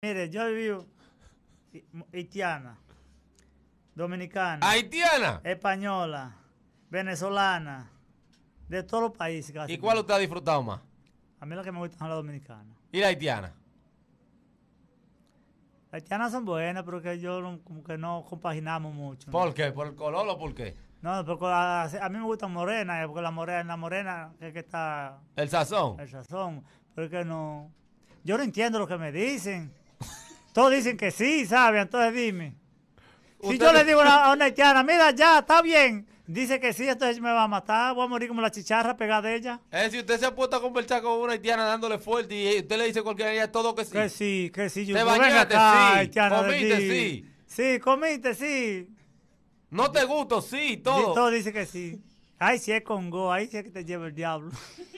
Mire, yo vivo haitiana, dominicana, haitiana, española, venezolana, de todos los países. ¿Y cuál usted ha disfrutado más? A mí lo que me gusta es la dominicana. ¿Y la haitiana? La son buenas, pero que yo como que no compaginamos mucho. ¿Por qué? ¿Por el color o por qué? No, porque a, mí me gustan morenas, eh, porque la morena, la morena es que está... El sazón. El sazón, porque no... Yo no entiendo lo que me dicen. Todos dicen que sí, saben. Entonces dime. Si yo le digo a una haitiana, mira, ya, está bien. Dice que sí, entonces me va a matar. Voy a morir como la chicharra pegada de ella. Si usted se ha puesto a conversar con una haitiana dándole fuerte y usted le dice cualquier día todo que sí. Que sí, que sí. Yo, te bañaste, sí. comiste, sí. Sí, sí. No te gusto, sí, todo. Y todo dice que sí. Ay, si es con go, ahí sí es que te lleva el diablo.